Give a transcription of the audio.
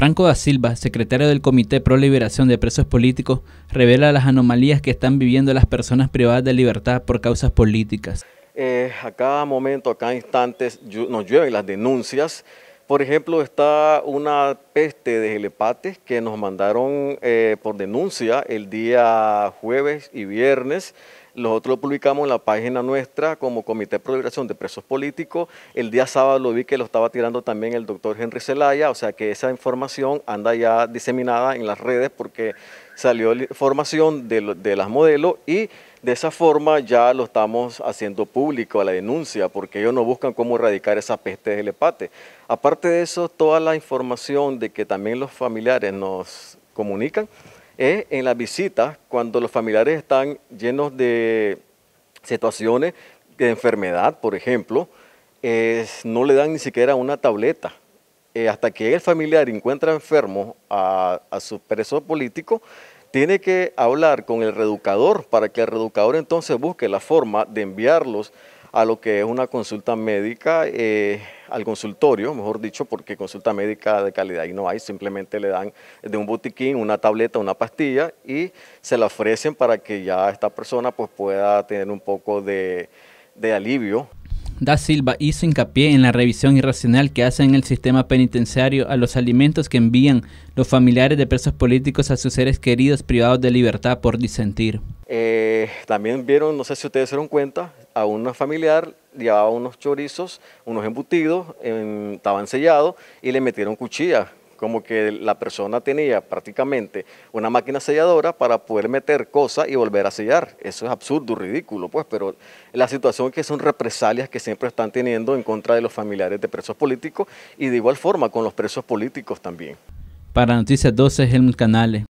Franco da Silva, secretario del Comité Pro Liberación de Presos Políticos, revela las anomalías que están viviendo las personas privadas de libertad por causas políticas. Eh, a cada momento, a cada instante nos llueven las denuncias por ejemplo, está una peste de gelepates que nos mandaron eh, por denuncia el día jueves y viernes. Nosotros lo publicamos en la página nuestra como Comité de Proliferación de Presos Políticos. El día sábado lo vi que lo estaba tirando también el doctor Henry Zelaya, o sea que esa información anda ya diseminada en las redes porque salió la información de, de las modelos y de esa forma ya lo estamos haciendo público a la denuncia, porque ellos no buscan cómo erradicar esa peste del hepate. Aparte de eso, toda la información de que también los familiares nos comunican es en las visitas, cuando los familiares están llenos de situaciones de enfermedad, por ejemplo, no le dan ni siquiera una tableta. Eh, hasta que el familiar encuentra enfermo a, a su preso político, tiene que hablar con el reeducador para que el reeducador entonces busque la forma de enviarlos a lo que es una consulta médica, eh, al consultorio, mejor dicho, porque consulta médica de calidad y no hay, simplemente le dan de un botiquín una tableta, una pastilla y se la ofrecen para que ya esta persona pues, pueda tener un poco de alivio. Da Silva hizo hincapié en la revisión irracional que hacen el sistema penitenciario a los alimentos que envían los familiares de presos políticos a sus seres queridos privados de libertad por disentir. Eh, también vieron, no sé si ustedes se dieron cuenta, a una familiar llevaba unos chorizos, unos embutidos, en, estaban sellados y le metieron cuchilla como que la persona tenía prácticamente una máquina selladora para poder meter cosas y volver a sellar. Eso es absurdo, ridículo, pues, pero la situación es que son represalias que siempre están teniendo en contra de los familiares de presos políticos y de igual forma con los presos políticos también. Para Noticias 12, Helmut Canales.